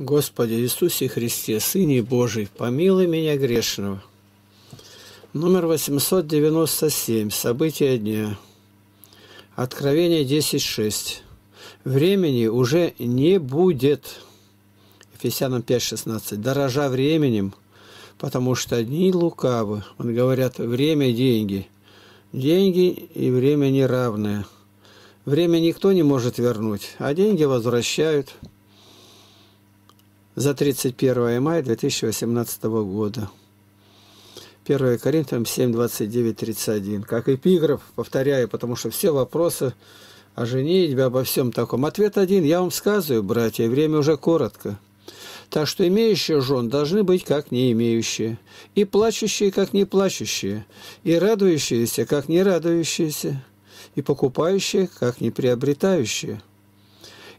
Господи Иисусе Христе, Сыне Божий, помилуй меня грешного. Номер 897. События дня. Откровение 10.6. Времени уже не будет. Ефесянам 5.16. Дорожа временем, потому что одни лукавы. Он говорят, время – деньги. Деньги и время неравные. Время никто не может вернуть, а деньги возвращают – за 31 мая 2018 года. 1 Коринфянам 7, 29, 31. Как эпиграф, повторяю, потому что все вопросы о жене и женитьбе, обо всем таком. Ответ один, я вам сказываю, братья, время уже коротко. Так что имеющие жен должны быть как не имеющие, и плачущие, как не плачущие, и радующиеся, как не радующиеся, и покупающие, как не приобретающие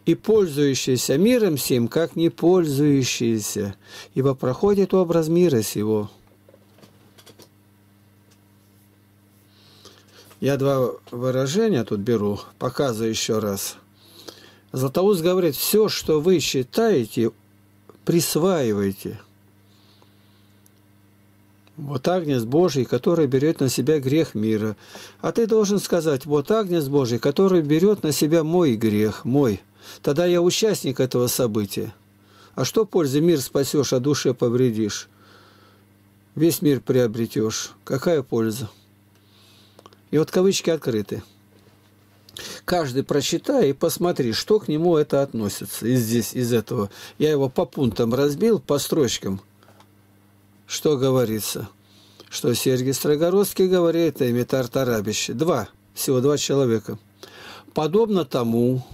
и пользующийся миром сим, как не пользующийся, ибо проходит образ мира сего». Я два выражения тут беру, показываю еще раз. Златоуст говорит, все, что вы считаете, присваивайте. Вот агнец Божий, который берет на себя грех мира. А ты должен сказать, вот агнец Божий, который берет на себя мой грех, мой. Тогда я участник этого события. А что пользы мир спасешь, а душе повредишь? Весь мир приобретешь. Какая польза? И вот кавычки открыты. Каждый прочитай и посмотри, что к нему это относится. И здесь, из этого. Я его по пунктам разбил, по строчкам. Что говорится? Что Сергей Строгородский говорит, Эмитар Тарабич. Два. Всего два человека. Подобно тому,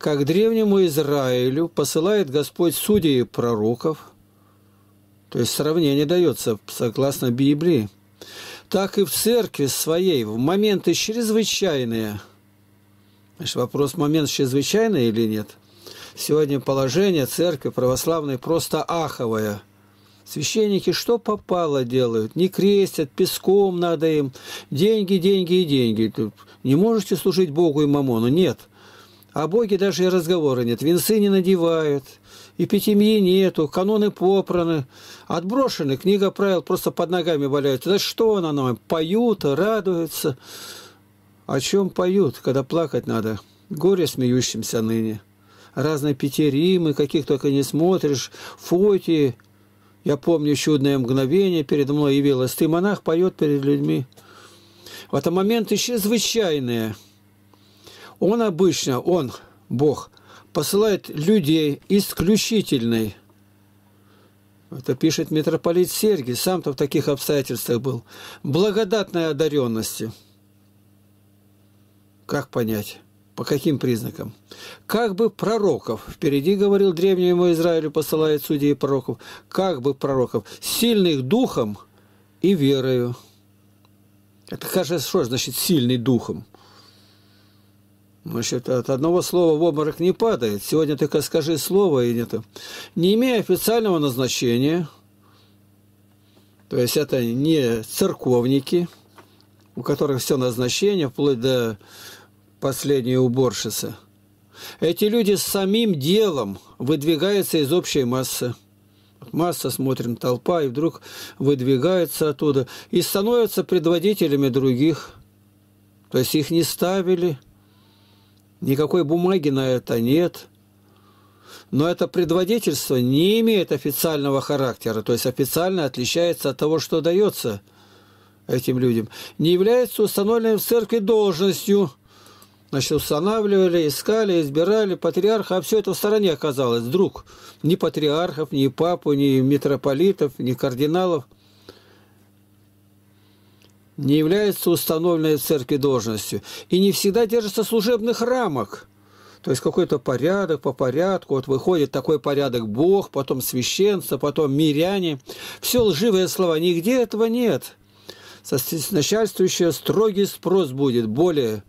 как древнему Израилю посылает Господь судей и пророков, то есть сравнение дается согласно Библии, так и в церкви своей в моменты чрезвычайные. Значит, вопрос, момент чрезвычайный или нет. Сегодня положение церкви православной просто аховое. Священники что попало делают? Не крестят, песком надо им. Деньги, деньги и деньги. Не можете служить Богу и мамону? Нет. О а Боге даже и разговора нет. Венцы не надевают, эпитемии нету, каноны попраны. Отброшены, книга правил просто под ногами валяется. Да что она нам? Поют, радуются. О чем поют, когда плакать надо? Горе смеющимся ныне. Разные пятеримы, каких только не смотришь, фоти. Я помню чудное мгновение, передо мной явилось. Ты, монах, поет перед людьми. В этот момент исчрезвычайное – он обычно, он, Бог, посылает людей исключительной. Это пишет митрополит Сергий, сам-то в таких обстоятельствах был. Благодатной одаренности. Как понять? По каким признакам? Как бы пророков, впереди, говорил древнему Израилю, посылает судей пророков, как бы пророков, сильных духом и верою. Это кажется, что значит сильный духом? Значит, от одного слова в обморок не падает. Сегодня только скажи слово, и это. Не имея официального назначения, то есть это не церковники, у которых все назначение, вплоть до последней уборщицы. Эти люди с самим делом выдвигаются из общей массы. Масса, смотрим, толпа, и вдруг выдвигается оттуда и становятся предводителями других. То есть их не ставили – никакой бумаги на это нет. Но это предводительство не имеет официального характера, то есть официально отличается от того, что дается этим людям. Не является установленной в церкви должностью. Значит, устанавливали, искали, избирали патриарха, а все это в стороне оказалось, вдруг. Ни патриархов, ни папу, ни митрополитов, ни кардиналов – не является установленной в церкви должностью и не всегда держится служебных рамок. То есть какой-то порядок по порядку, вот выходит такой порядок Бог, потом священство, потом миряне. Все лживые слова, нигде этого нет. Со начальствующего строгий спрос будет, более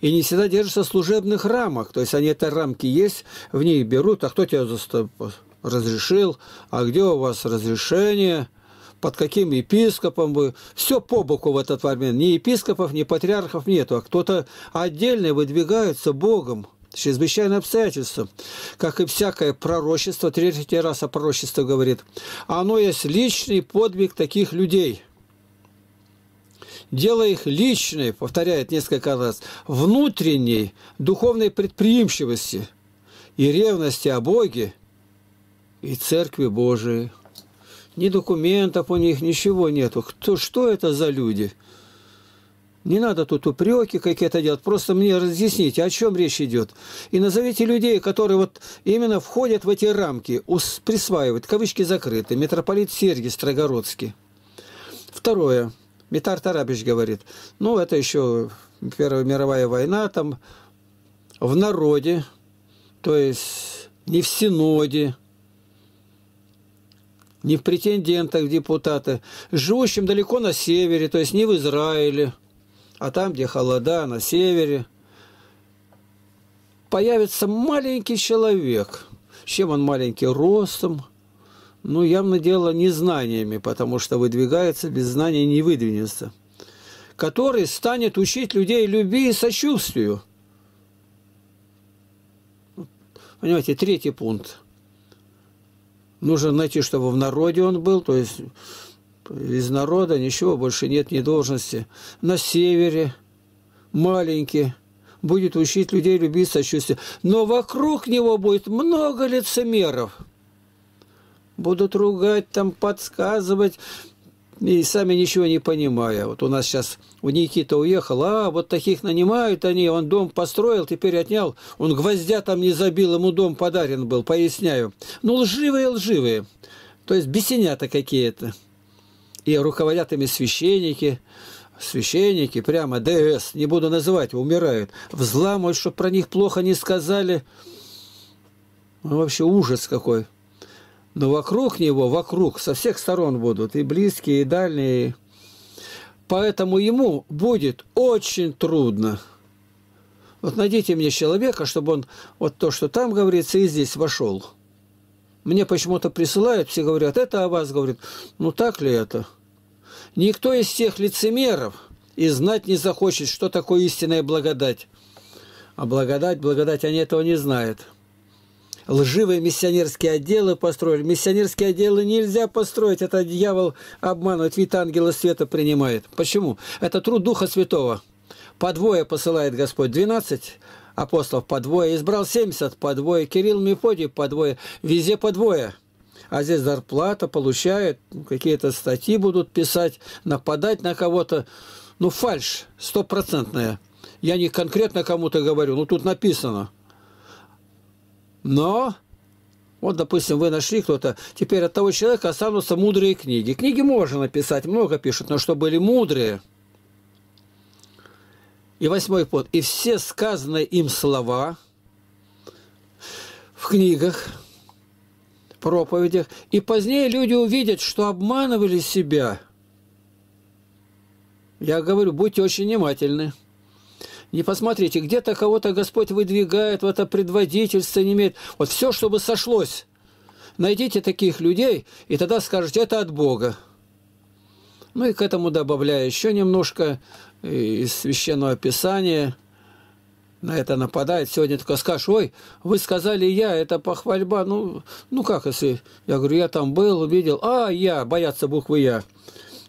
и не всегда держится служебных рамок. То есть они это рамки есть, в них берут, а кто тебя разрешил, а где у вас разрешение – под каким епископом вы. Все по боку в этот момент. Ни епископов, ни патриархов нету, а кто-то отдельно выдвигается Богом. Чрезвычайное обстоятельство, как и всякое пророчество, третий раз о пророчестве говорит, оно есть личный подвиг таких людей. Дело их личной, повторяет несколько раз, внутренней духовной предприимчивости и ревности о Боге и Церкви Божией ни документов у них, ничего нету. Кто, что это за люди? Не надо тут упреки какие-то делать, просто мне разъясните, о чем речь идет. И назовите людей, которые вот именно входят в эти рамки, присваивают, кавычки закрыты, митрополит Сергий Строгородский. Второе. Митар Тарабич говорит, ну, это еще Первая мировая война, там в народе, то есть не в синоде, не в претендентах депутаты, живущим далеко на севере, то есть не в Израиле, а там, где холода, на севере, появится маленький человек. Чем он маленький? Ростом. Ну, явно дело не знаниями, потому что выдвигается, без знаний не выдвинется. Который станет учить людей любви и сочувствию. Понимаете, третий пункт – нужно найти, чтобы в народе он был, то есть из народа ничего больше нет, ни должности. На севере, маленький, будет учить людей любить сочувствие. Но вокруг него будет много лицемеров. Будут ругать, там подсказывать, и сами ничего не понимая. Вот у нас сейчас у Никита уехал, а вот таких нанимают они, он дом построил, теперь отнял, он гвоздя там не забил, ему дом подарен был, поясняю. Ну, лживые, лживые, то есть бесенята какие-то. И руководят ими священники, священники, прямо ДС, не буду называть, умирают, взламывают, чтобы про них плохо не сказали. Ну, вообще ужас какой. Но вокруг него, вокруг, со всех сторон будут и близкие, и дальние. Поэтому ему будет очень трудно. Вот найдите мне человека, чтобы он вот то, что там говорится, и здесь вошел. Мне почему-то присылают, все говорят, это о вас, говорит. Ну так ли это? Никто из тех лицемеров и знать не захочет, что такое истинная благодать. А благодать, благодать, они этого не знают лживые миссионерские отделы построили. Миссионерские отделы нельзя построить, это дьявол обманывает, вид ангела света принимает. Почему? Это труд Духа Святого. По двое посылает Господь 12 апостолов, по двое избрал 70, по двое Кирилл Мефодий, по двое, везде по двое. А здесь зарплата получают, какие-то статьи будут писать, нападать на кого-то. Ну, фальш стопроцентная. Я не конкретно кому-то говорю, Ну, тут написано – но вот, допустим, вы нашли кто-то, теперь от того человека останутся мудрые книги. Книги можно написать, много пишут, но что были мудрые. И восьмой пункт. И все сказанные им слова в книгах, проповедях, и позднее люди увидят, что обманывали себя. Я говорю, будьте очень внимательны. Не посмотрите, где-то кого-то Господь выдвигает, вот это предводительство не имеет. Вот все, чтобы сошлось. Найдите таких людей, и тогда скажете, это от Бога. Ну и к этому добавляю еще немножко э, из Священного Писания, на это нападает. Сегодня только скажешь, ой, вы сказали я, это похвальба. Ну, ну как, если... Я говорю, я там был, увидел. А, я, боятся буквы я.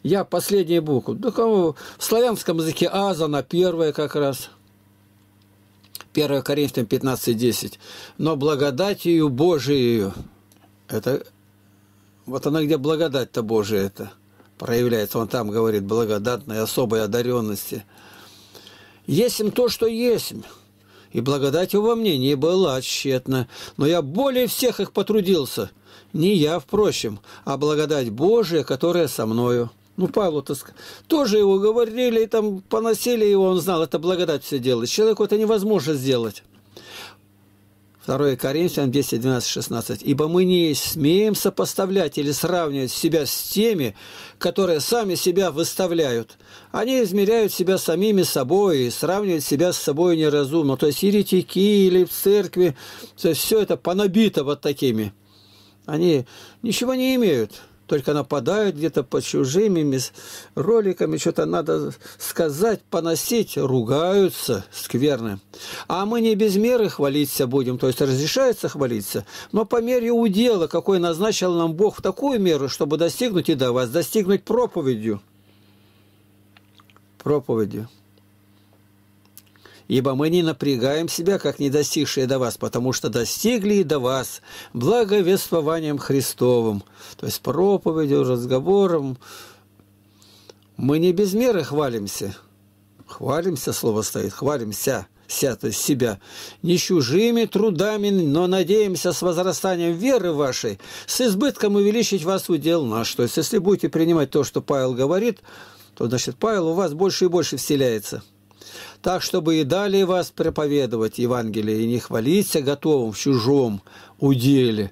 Я последняя буква. Да кому? В славянском языке азана первая как раз. 1 Коринфянам 15.10. Но благодатью Божией, это вот она где благодать-то Божия это проявляется, он там говорит, благодатной особой одаренности. Есмь то, что есмь, и благодать во мне не была тщетна, но я более всех их потрудился, не я, впрочем, а благодать Божия, которая со мною. Ну, Павлу -то тоже его говорили, и там поносили его, он знал, это благодать все делает. Человеку это невозможно сделать. 2 Коринфянам 10, 12, 16. «Ибо мы не смеем сопоставлять или сравнивать себя с теми, которые сами себя выставляют. Они измеряют себя самими собой и сравнивают себя с собой неразумно». То есть еретики или в церкви, то есть все это понабито вот такими. Они ничего не имеют только нападают где-то под чужими роликами, что-то надо сказать, поносить, ругаются скверно. А мы не без меры хвалиться будем, то есть разрешается хвалиться, но по мере удела, какой назначил нам Бог в такую меру, чтобы достигнуть и до вас, достигнуть проповедью. Проповедью ибо мы не напрягаем себя, как недостигшие до вас, потому что достигли и до вас благовествованием Христовым». То есть проповедью, разговором. Мы не без меры хвалимся. Хвалимся, слово стоит, хвалимся вся, то есть себя, не чужими трудами, но надеемся с возрастанием веры вашей, с избытком увеличить вас удел наш. То есть, если будете принимать то, что Павел говорит, то, значит, Павел у вас больше и больше вселяется – так, чтобы и далее вас проповедовать Евангелие, и не хвалиться готовым в чужом уделе.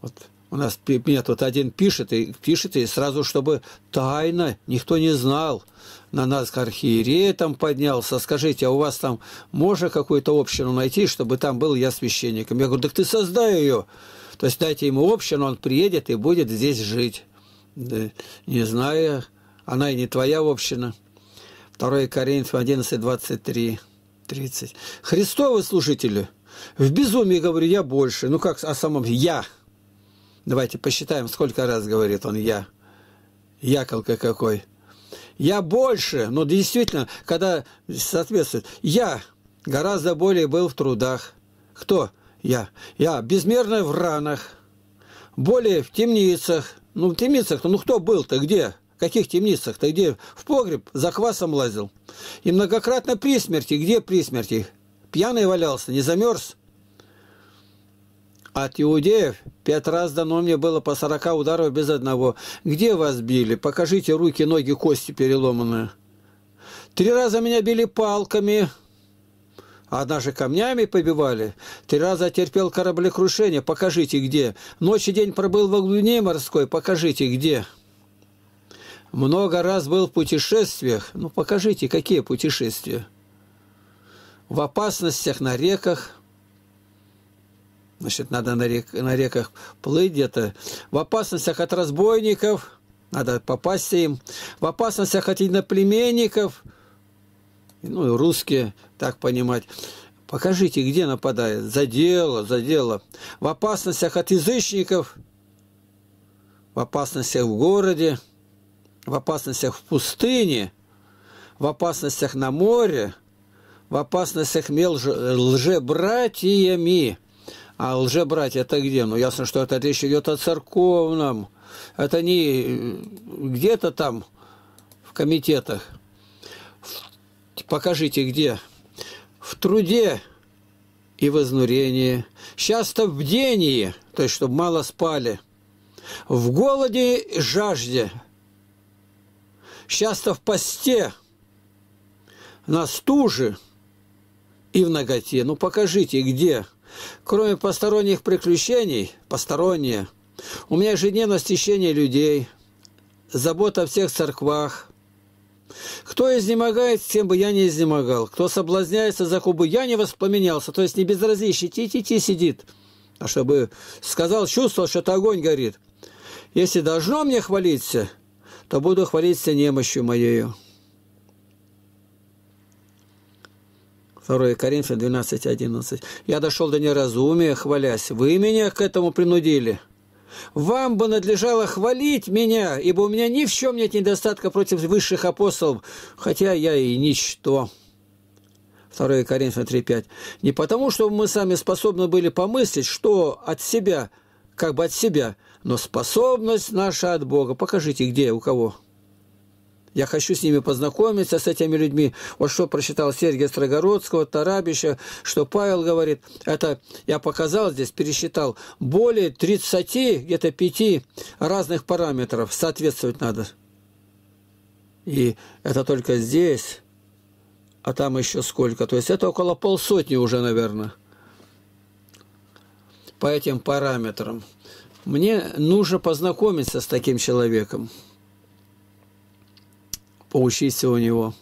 Вот у нас нет, вот один пишет и пишет, и сразу, чтобы тайно никто не знал. На нас к там поднялся. Скажите, а у вас там можно какую-то общину найти, чтобы там был я священником? Я говорю, так ты создай ее. То есть дайте ему общину, он приедет и будет здесь жить. Да, не знаю она и не твоя община. 2 Коринфян 11, 23, 30. Христовы служители, в безумии говорю я больше. Ну как о самом я? Давайте посчитаем, сколько раз говорит он я. Яколка какой. Я больше, но ну, действительно, когда соответствует, я гораздо более был в трудах. Кто? Я. Я безмерно в ранах, более в темницах. Ну, в темницах, ну кто был-то, где? каких темницах? Ты где? В погреб за квасом лазил. И многократно при смерти. Где при смерти? Пьяный валялся, не замерз? От иудеев пять раз дано мне было по сорока ударов без одного. Где вас били? Покажите руки, ноги, кости переломанные. Три раза меня били палками, а даже камнями побивали. Три раза терпел кораблекрушение, покажите где. Ночь и день пробыл в глубине морской, покажите где. Много раз был в путешествиях. Ну, покажите, какие путешествия? В опасностях на реках. Значит, надо на, рек, на реках плыть где-то. В опасностях от разбойников. Надо попасть им. В опасностях от иноплеменников. Ну, и русские, так понимать. Покажите, где нападает. За дело, за дело. В опасностях от язычников. В опасностях в городе в опасностях в пустыне, в опасностях на море, в опасностях мелже, лжебратьями. А лжебратья это где? Ну, ясно, что это речь идет о церковном. Это не э, где-то там в комитетах. Покажите, где. В труде и в изнурении. Часто в бдении, то есть, чтобы мало спали. В голоде и жажде – Часто в посте, на стуже и в ноготе. Ну покажите, где? Кроме посторонних приключений, посторонние, у меня ежедневно стечение людей, забота о всех церквах. Кто изнемогает, тем бы я не изнемогал. Кто соблазняется, за кубы я не воспламенялся. То есть не безразличие, ти-ти-ти сидит. А чтобы сказал, чувствовал, что-то огонь горит. Если должно мне хвалиться – то буду хвалиться немощью моею. 2 Коринфян 12, 11. «Я дошел до неразумия, хвалясь. Вы меня к этому принудили. Вам бы надлежало хвалить меня, ибо у меня ни в чем нет недостатка против высших апостолов, хотя я и ничто». 2 Коринфян 3, 5. «Не потому, что мы сами способны были помыслить, что от себя – как бы от себя, но способность наша от Бога. Покажите, где, у кого. Я хочу с ними познакомиться, с этими людьми. Вот что прочитал Сергия Строгородского, Тарабища, что Павел говорит. Это я показал здесь, пересчитал. Более 30, где-то 5 разных параметров соответствовать надо. И это только здесь, а там еще сколько. То есть это около полсотни уже, наверное по этим параметрам. Мне нужно познакомиться с таким человеком, поучиться у него.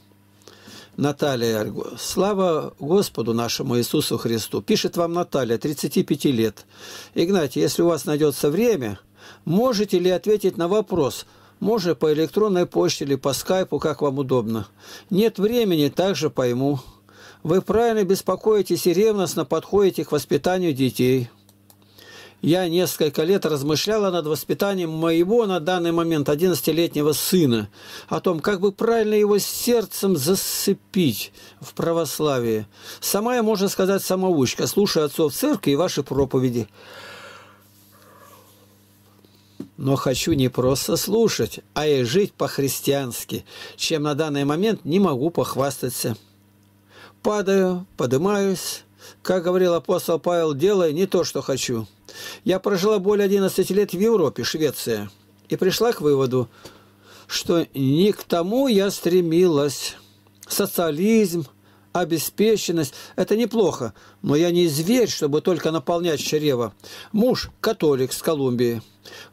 Наталья Альго. Слава Господу нашему Иисусу Христу. Пишет вам Наталья, 35 лет. Игнатий, если у вас найдется время, можете ли ответить на вопрос – можно по электронной почте или по скайпу, как вам удобно. Нет времени, также пойму. Вы правильно беспокоитесь и ревностно подходите к воспитанию детей я несколько лет размышляла над воспитанием моего на данный момент 11-летнего сына, о том, как бы правильно его сердцем засыпить в православии. Сама я, можно сказать, самоучка, слушая отцов церкви и ваши проповеди. Но хочу не просто слушать, а и жить по-христиански, чем на данный момент не могу похвастаться. Падаю, поднимаюсь, как говорил апостол Павел, делай не то, что хочу». Я прожила более 11 лет в Европе, Швеция, и пришла к выводу, что не к тому я стремилась. Социализм, обеспеченность – это неплохо, но я не зверь, чтобы только наполнять чрево. Муж – католик с Колумбии.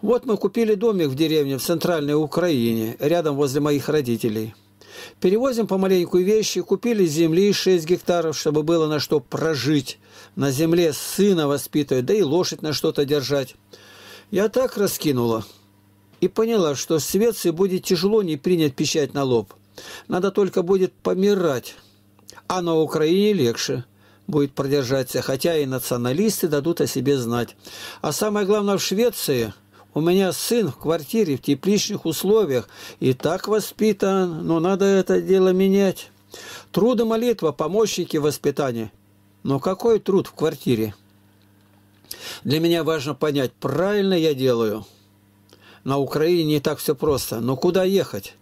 Вот мы купили домик в деревне в центральной Украине, рядом возле моих родителей. Перевозим помаленьку вещи, купили земли 6 гектаров, чтобы было на что прожить на земле сына воспитывать, да и лошадь на что-то держать. Я так раскинула и поняла, что Швеции будет тяжело не принять печать на лоб. Надо только будет помирать. А на Украине легче будет продержаться, хотя и националисты дадут о себе знать. А самое главное, в Швеции у меня сын в квартире в тепличных условиях и так воспитан, но надо это дело менять. Труд и молитва – помощники воспитания. Но какой труд в квартире? Для меня важно понять, правильно я делаю. На Украине не так все просто. Но куда ехать?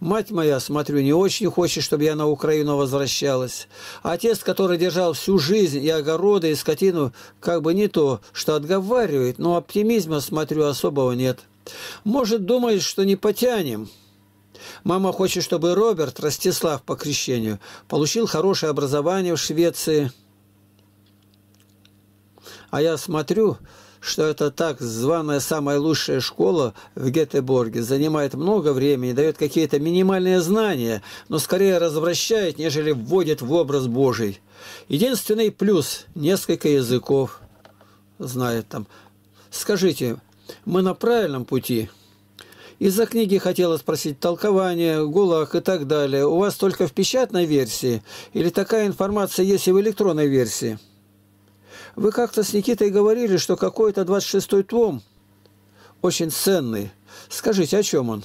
Мать моя, смотрю, не очень хочет, чтобы я на Украину возвращалась. Отец, который держал всю жизнь и огороды, и скотину, как бы не то, что отговаривает, но оптимизма, смотрю, особого нет. Может, думает, что не потянем. Мама хочет, чтобы Роберт Ростислав по крещению получил хорошее образование в Швеции – а я смотрю, что эта так званая самая лучшая школа в Гетеборге, занимает много времени, дает какие-то минимальные знания, но скорее развращает, нежели вводит в образ Божий. Единственный плюс – несколько языков знает там. Скажите, мы на правильном пути?» Из-за книги хотела спросить толкование, ГУЛАГ и так далее. У вас только в печатной версии? Или такая информация есть и в электронной версии?» Вы как-то с Никитой говорили, что какой-то 26-й том очень ценный. Скажите, о чем он?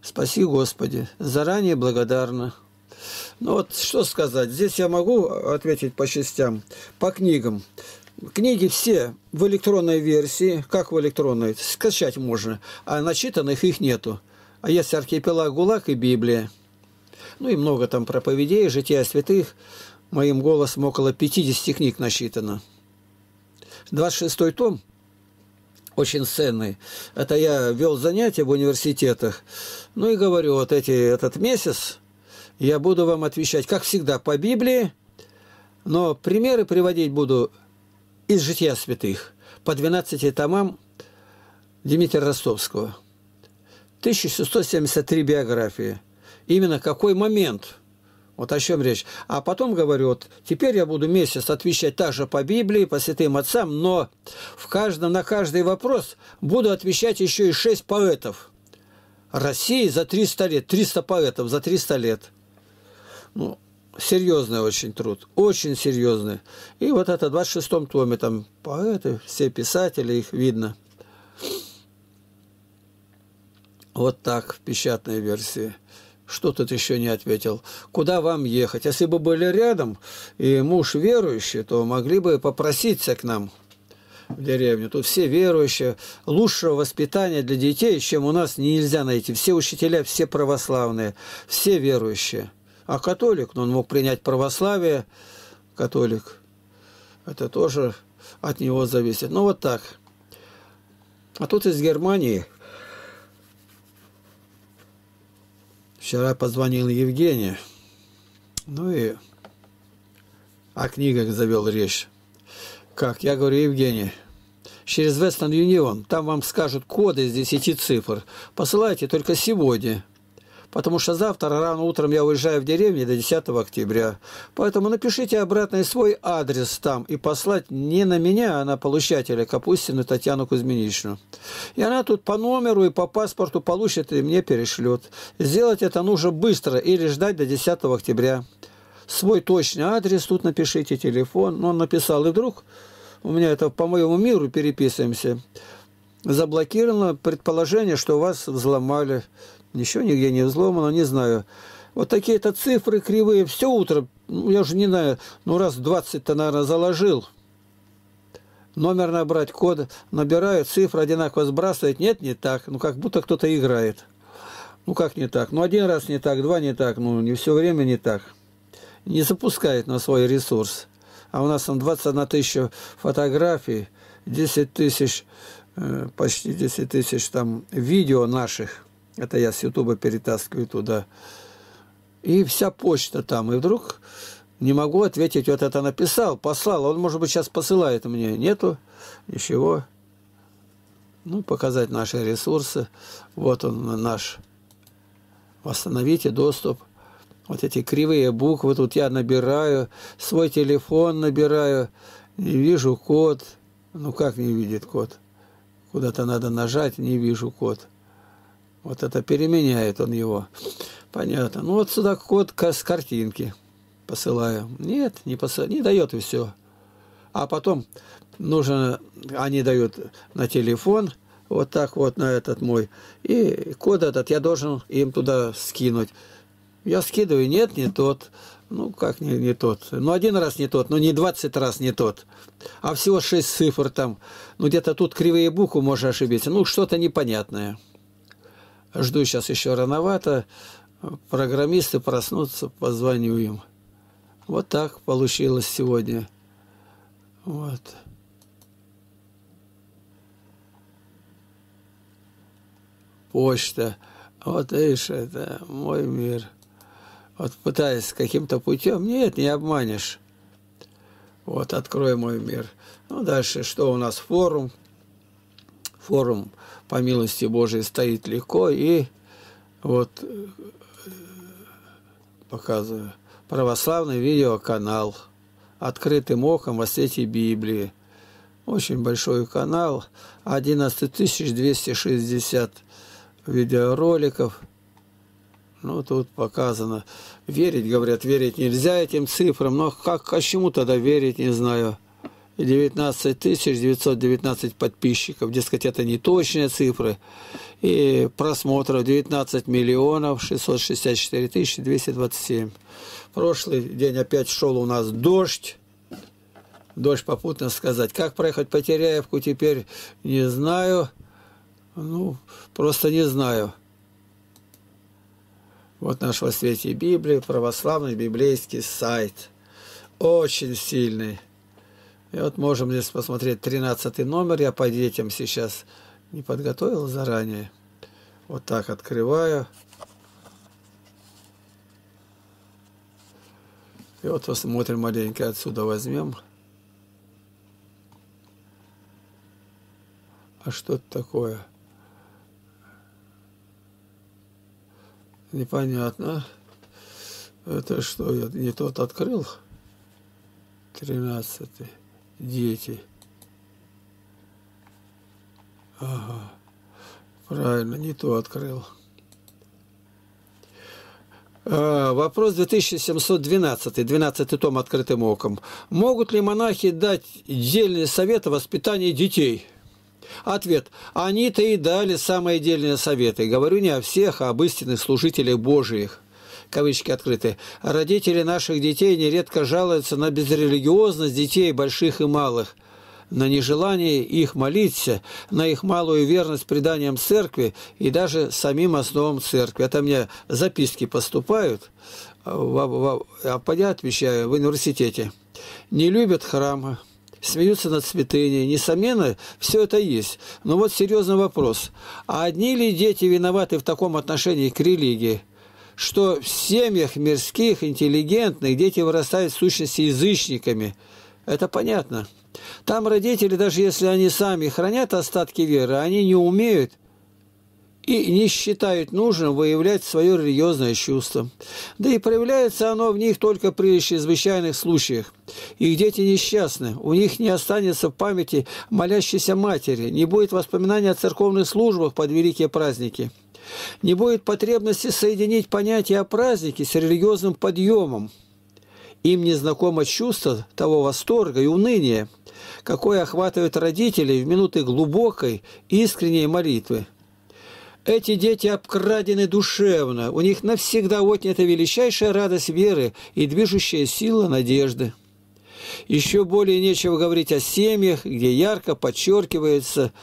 Спаси Господи. Заранее благодарна. Ну вот, что сказать. Здесь я могу ответить по частям, по книгам. Книги все в электронной версии. Как в электронной? Скачать можно, а начитанных их нету. А есть архипелаг ГУЛАГ и Библия. Ну и много там проповедей, жития святых – моим голосом около 50 книг насчитано. 26 том очень ценный. Это я вел занятия в университетах. Ну и говорю, вот эти, этот месяц я буду вам отвечать, как всегда, по Библии, но примеры приводить буду из «Жития святых» по 12 томам Дмитрия Ростовского. 1673 биографии. Именно какой момент – вот о чем речь. А потом говорю, вот теперь я буду месяц отвечать также по Библии, по святым отцам, но в каждом, на каждый вопрос буду отвечать еще и шесть поэтов. России за 300 лет, 300 поэтов за 300 лет. Ну, серьезный очень труд, очень серьезный. И вот это в 26-м томе, там поэты, все писатели, их видно. Вот так в печатной версии. Что тут еще не ответил? Куда вам ехать? Если бы были рядом, и муж верующий, то могли бы попроситься к нам в деревню. Тут все верующие. Лучшего воспитания для детей, чем у нас, нельзя найти. Все учителя, все православные, все верующие. А католик, ну, он мог принять православие, католик. Это тоже от него зависит. Ну, вот так. А тут из Германии Вчера позвонил Евгений, ну и о книгах завел речь. Как? Я говорю, Евгений, через Western Union, там вам скажут коды из 10 цифр. Посылайте только сегодня потому что завтра рано утром я уезжаю в деревню до 10 октября. Поэтому напишите обратный свой адрес там и послать не на меня, а на получателя Капустину Татьяну Кузьминичну. И она тут по номеру и по паспорту получит и мне перешлет. Сделать это нужно быстро или ждать до 10 октября. Свой точный адрес тут напишите, телефон. Он написал, и вдруг у меня это по моему миру переписываемся. Заблокировано предположение, что вас взломали. Ничего нигде не взломано, не знаю. Вот такие-то цифры кривые. Все утро, ну, я уже не знаю, ну раз 20-то, наверное, заложил. Номер набрать, код набираю, цифры одинаково сбрасывает. Нет, не так. Ну, как будто кто-то играет. Ну, как не так? Ну, один раз не так, два не так. Ну, не все время не так. Не запускает на свой ресурс. А у нас там 21 тысяча фотографий, 10 тысяч, э, почти 10 тысяч там видео наших – это я с Ютуба перетаскиваю туда. И вся почта там. И вдруг не могу ответить. Вот это написал, послал. Он, может быть, сейчас посылает мне. Нету ничего. Ну, показать наши ресурсы. Вот он наш. Восстановите доступ. Вот эти кривые буквы. Тут я набираю. Свой телефон набираю. Не вижу код. Ну, как не видит код? Куда-то надо нажать, не вижу код. Вот это переменяет он его. Понятно. Ну вот сюда код с картинки посылаю. Нет, не, посыл... не дает и все. А потом нужно, они дают на телефон, вот так вот на этот мой. И код этот я должен им туда скинуть. Я скидываю, нет, не тот. Ну, как не, не тот? Ну, один раз не тот, ну, не 20 раз не тот. А всего 6 цифр там. Ну, где-то тут кривые буквы можно ошибиться. Ну, что-то непонятное жду сейчас еще рановато, программисты проснутся, позвоню им. Вот так получилось сегодня. Вот. Почта. Вот, видишь, это мой мир. Вот пытаясь каким-то путем, нет, не обманешь. Вот, открой мой мир. Ну, дальше, что у нас? Форум, форум, по милости Божией, стоит легко, и вот э, показываю, православный видеоканал, открытым оком во свете Библии. Очень большой канал, 11 260 видеороликов. Ну, тут показано. Верить, говорят, верить нельзя этим цифрам, но как, к чему тогда верить, не знаю. 19 919 подписчиков. Дескать, это не точные цифры. И просмотров 19 миллионов 664 тысячи 227. Прошлый день опять шел у нас дождь. Дождь попутно сказать. Как проехать по Теряевку теперь не знаю. Ну, просто не знаю. Вот наш во свете Библии, православный библейский сайт. Очень сильный. И вот можем здесь посмотреть 13 номер. Я по детям сейчас не подготовил заранее. Вот так открываю. И вот посмотрим маленько отсюда возьмем. А что это такое? Непонятно. Это что, я не тот открыл? Тринадцатый дети. Ага. Правильно, не то открыл. А, вопрос 2712, 12 том «Открытым оком». Могут ли монахи дать дельные советы о детей? Ответ. Они-то и дали самые дельные советы. Говорю не о всех, а об истинных служителях Божиих кавычки открыты, родители наших детей нередко жалуются на безрелигиозность детей больших и малых, на нежелание их молиться, на их малую верность преданиям церкви и даже самим основам церкви. Это мне записки поступают, а поля отвечаю в университете. Не любят храма, смеются над святыней. Несомненно, все это есть. Но вот серьезный вопрос. А одни ли дети виноваты в таком отношении к религии? что в семьях мирских, интеллигентных дети вырастают в сущности язычниками. Это понятно. Там родители, даже если они сами хранят остатки веры, они не умеют и не считают нужным выявлять свое религиозное чувство. Да и проявляется оно в них только при чрезвычайных случаях. Их дети несчастны, у них не останется в памяти молящейся матери, не будет воспоминаний о церковных службах под великие праздники – не будет потребности соединить понятие о празднике с религиозным подъемом. Им не знакомо чувство того восторга и уныния, какое охватывает родителей в минуты глубокой, искренней молитвы. Эти дети обкрадены душевно, у них навсегда отнята величайшая радость веры и движущая сила надежды. Еще более нечего говорить о семьях, где ярко подчеркивается –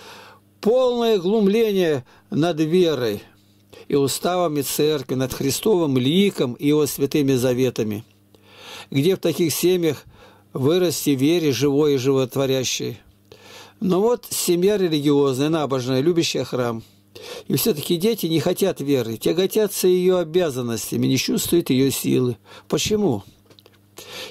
полное глумление над верой и уставами церкви, над Христовым ликом и его святыми заветами. Где в таких семьях вырасти вере живой и животворящей? Но вот семья религиозная, набожная, любящая храм. И все-таки дети не хотят веры, тяготятся ее обязанностями, не чувствуют ее силы. Почему? Почему?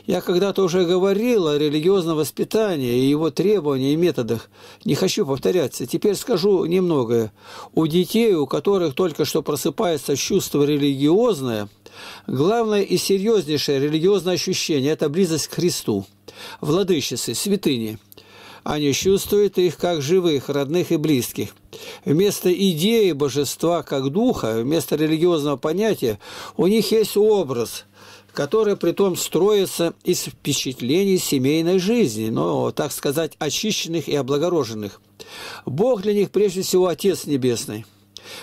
Я когда-то уже говорил о религиозном воспитании и его требованиях и методах. Не хочу повторяться. Теперь скажу немногое. У детей, у которых только что просыпается чувство религиозное, главное и серьезнейшее религиозное ощущение – это близость к Христу, владычице, святыне. Они чувствуют их как живых, родных и близких. Вместо идеи божества как духа, вместо религиозного понятия, у них есть образ – которая притом строится из впечатлений семейной жизни, но, так сказать, очищенных и облагороженных. Бог для них прежде всего Отец Небесный.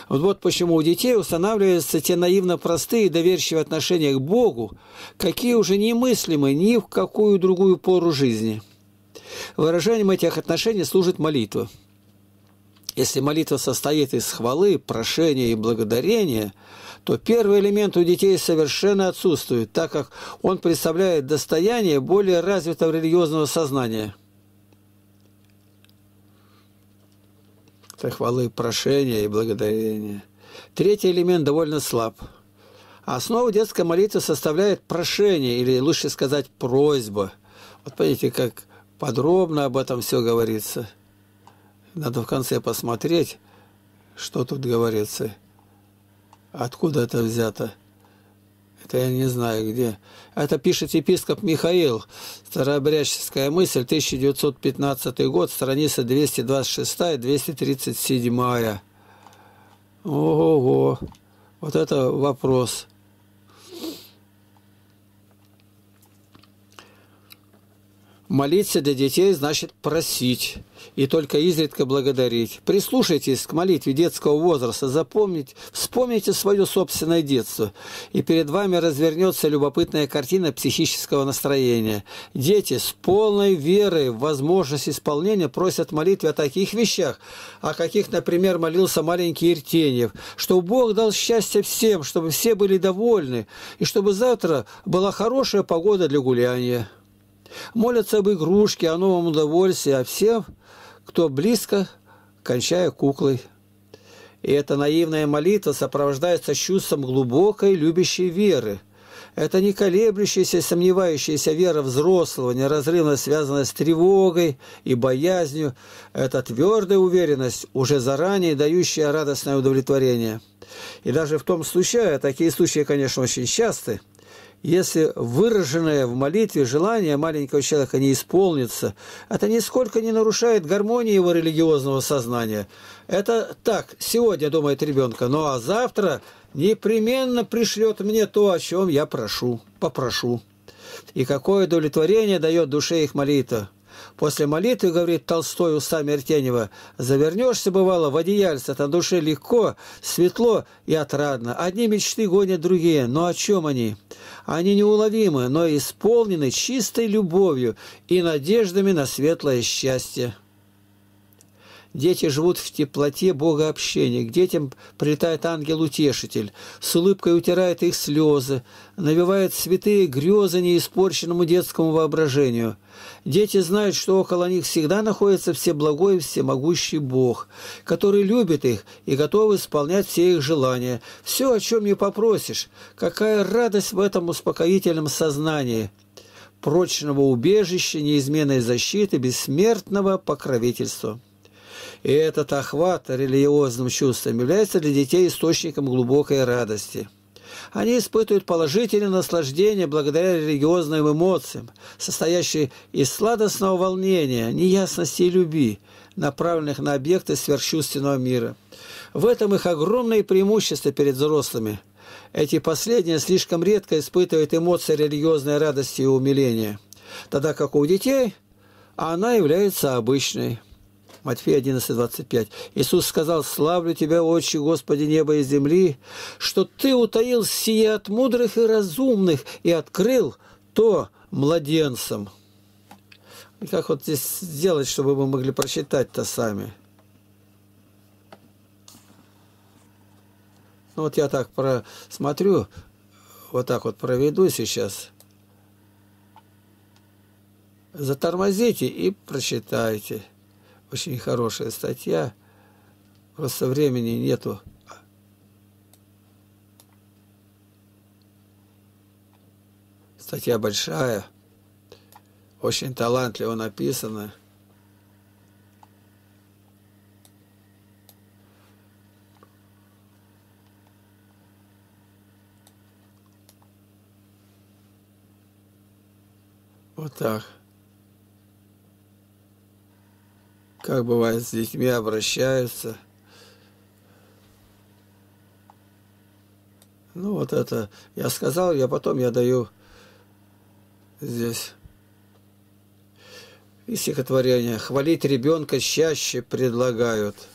Вот, вот почему у детей устанавливаются те наивно простые и доверчивые отношения к Богу, какие уже немыслимы ни в какую другую пору жизни. Выражением этих отношений служит молитва. Если молитва состоит из хвалы, прошения и благодарения – то первый элемент у детей совершенно отсутствует, так как он представляет достояние более развитого религиозного сознания. Это хвалы, прошения и благодарения. Третий элемент довольно слаб. Основу детской молитвы составляет прошение, или лучше сказать, просьба. Вот понимаете, как подробно об этом все говорится. Надо в конце посмотреть, что тут говорится. Откуда это взято? Это я не знаю где. Это пишет епископ Михаил. Старообрядческая мысль, 1915 год, страница 226-237. Ого-го. Вот это вопрос. Молиться для детей значит просить и только изредка благодарить. Прислушайтесь к молитве детского возраста, запомните, вспомните свое собственное детство, и перед вами развернется любопытная картина психического настроения. Дети с полной верой в возможность исполнения просят молитвы о таких вещах, о каких, например, молился маленький Иртеньев, что Бог дал счастье всем, чтобы все были довольны, и чтобы завтра была хорошая погода для гуляния. Молятся об игрушке, о новом удовольствии, о всем, кто близко, кончая куклой. И эта наивная молитва сопровождается чувством глубокой любящей веры. Это не колеблющаяся, сомневающаяся вера взрослого, неразрывно связанная с тревогой и боязнью. Это твердая уверенность, уже заранее дающая радостное удовлетворение. И даже в том случае, а такие случаи, конечно, очень часты – если выраженное в молитве желание маленького человека не исполнится, это нисколько не нарушает гармонии его религиозного сознания. Это так, сегодня думает ребенка, ну а завтра непременно пришлет мне то, о чем я прошу, попрошу. И какое удовлетворение дает душе их молитва. После молитвы, говорит Толстой устами Артенева, завернешься, бывало, в одеяльце, на душе легко, светло и отрадно. Одни мечты гонят другие, но о чем они? Они неуловимы, но исполнены чистой любовью и надеждами на светлое счастье. Дети живут в теплоте Бога общения. К детям прилетает ангел-утешитель, с улыбкой утирает их слезы, навевает святые грезы неиспорченному детскому воображению. Дети знают, что около них всегда находится Всеблагой и Всемогущий Бог, который любит их и готов исполнять все их желания. Все, о чем не попросишь. Какая радость в этом успокоительном сознании прочного убежища, неизменной защиты, бессмертного покровительства. И этот охват религиозным чувством является для детей источником глубокой радости. Они испытывают положительное наслаждение благодаря религиозным эмоциям, состоящим из сладостного волнения, неясности и любви, направленных на объекты сверхчувственного мира. В этом их огромное преимущество перед взрослыми. Эти последние слишком редко испытывают эмоции религиозной радости и умиления, тогда как у детей она является обычной. Матфея 11:25. Иисус сказал, «Славлю Тебя, Отче, Господи, неба и земли, что Ты утаил сие от мудрых и разумных и открыл то младенцам». как вот здесь сделать, чтобы мы могли прочитать-то сами? Ну вот я так просмотрю, вот так вот проведу сейчас. Затормозите и прочитайте очень хорошая статья. Просто времени нету. Статья большая. Очень талантливо написана. Вот так. как бывает с детьми обращаются. Ну вот это я сказал, я потом я даю здесь и стихотворение. Хвалить ребенка чаще предлагают –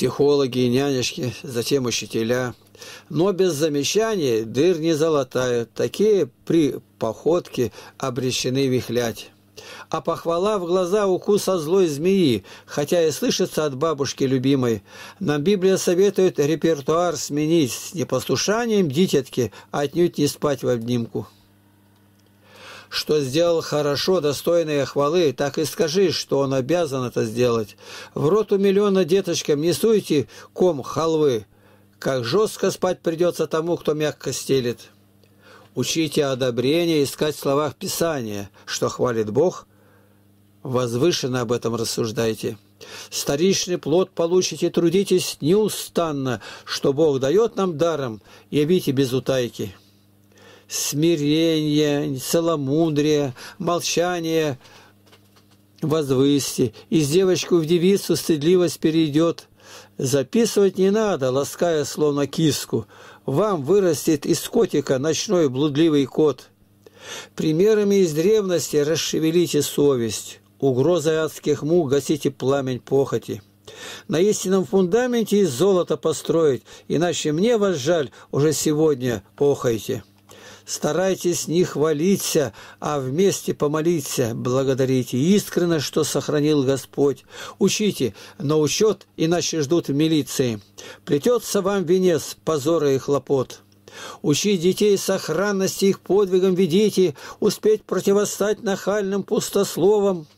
психологи, нянечки, затем учителя. Но без замечаний дыр не золотают, такие при походке обречены вихлять. А похвала в глаза укуса злой змеи, хотя и слышится от бабушки любимой. Нам Библия советует репертуар сменить с непослушанием дитятки, отнюдь не спать в обнимку что сделал хорошо, достойные хвалы, так и скажи, что он обязан это сделать. В рот у миллиона деточкам не суйте ком халвы, как жестко спать придется тому, кто мягко стелит. Учите одобрение искать в словах Писания, что хвалит Бог, возвышенно об этом рассуждайте. Старичный плод получите, трудитесь неустанно, что Бог дает нам даром, явите без утайки» смирение, целомудрие, молчание возвысьте. Из девочку в девицу стыдливость перейдет. Записывать не надо, лаская словно киску. Вам вырастет из котика ночной блудливый кот. Примерами из древности расшевелите совесть. Угрозой адских мук гасите пламень похоти. На истинном фундаменте из золота построить, иначе мне вас жаль, уже сегодня похайте» старайтесь не хвалиться, а вместе помолиться, благодарите искренно, что сохранил Господь. Учите, но учет иначе ждут милиции. Плетется вам венец позора и хлопот. Учи детей сохранности их подвигом ведите, успеть противостать нахальным пустословам,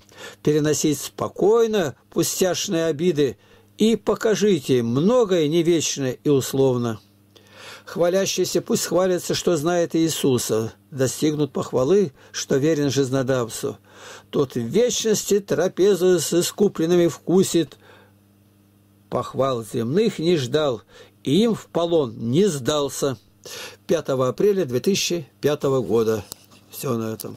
переносить спокойно пустяшные обиды, и покажите многое не вечное и условно. Хвалящийся пусть хвалится, что знает Иисуса, достигнут похвалы, что верен жизнодавцу. Тот в вечности трапезу с искупленными вкусит, похвал земных не ждал, и им в полон не сдался. 5 апреля 2005 года. Все на этом.